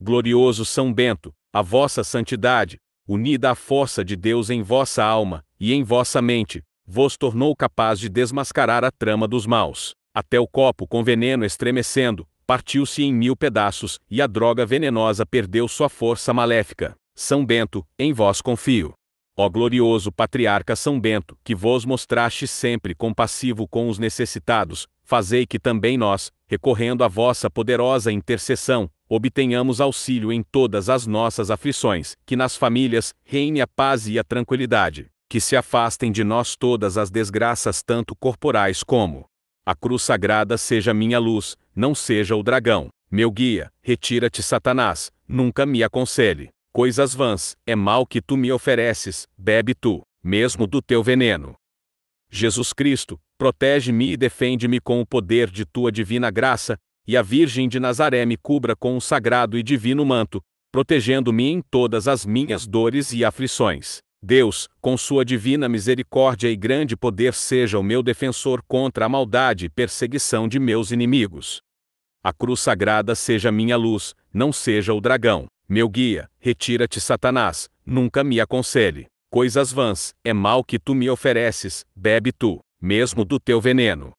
Glorioso São Bento, a vossa santidade, unida à força de Deus em vossa alma e em vossa mente, vos tornou capaz de desmascarar a trama dos maus. Até o copo com veneno estremecendo, partiu-se em mil pedaços, e a droga venenosa perdeu sua força maléfica. São Bento, em vós confio. Ó glorioso patriarca São Bento, que vos mostraste sempre compassivo com os necessitados, fazei que também nós, recorrendo à vossa poderosa intercessão, obtenhamos auxílio em todas as nossas aflições, que nas famílias reine a paz e a tranquilidade, que se afastem de nós todas as desgraças, tanto corporais como. A cruz sagrada seja minha luz, não seja o dragão, meu guia, retira-te, Satanás, nunca me aconselhe. Coisas vãs, é mal que tu me ofereces, bebe tu, mesmo do teu veneno. Jesus Cristo, protege-me e defende-me com o poder de tua divina graça, e a Virgem de Nazaré me cubra com o sagrado e divino manto, protegendo-me em todas as minhas dores e aflições. Deus, com sua divina misericórdia e grande poder, seja o meu defensor contra a maldade e perseguição de meus inimigos. A cruz sagrada seja minha luz, não seja o dragão. Meu guia, retira-te, Satanás, nunca me aconselhe. Coisas vãs, é mal que tu me ofereces, bebe tu, mesmo do teu veneno.